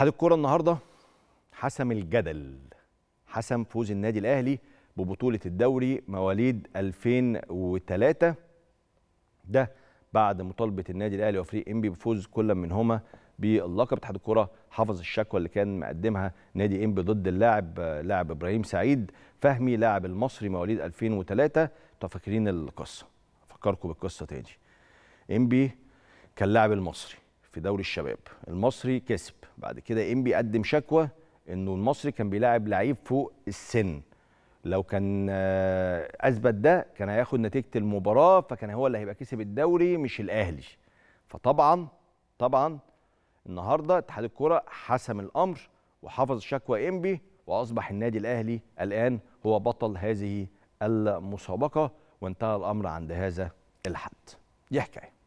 اتحاد الكوره النهارده حسم الجدل حسم فوز النادي الاهلي ببطولة الدوري مواليد 2003 ده بعد مطالبة النادي الاهلي وفريق انبي بفوز كل منهما باللقب اتحاد الكوره حفظ الشكوى اللي كان مقدمها نادي انبي ضد اللاعب لاعب ابراهيم سعيد فهمي لاعب المصري مواليد 2003 انتوا فاكرين القصة افكركم بالقصة تاني انبي كان لاعب المصري في دوري الشباب المصري كسب بعد كده انبي قدم شكوى انه المصري كان بيلاعب لعيب فوق السن لو كان آه، اثبت ده كان هياخد نتيجه المباراه فكان هو اللي هيبقى كسب الدوري مش الاهلي فطبعا طبعا النهارده اتحاد الكره حسم الامر وحفظ شكوى انبي واصبح النادي الاهلي الان هو بطل هذه المسابقه وانتهى الامر عند هذا الحد دي حكايه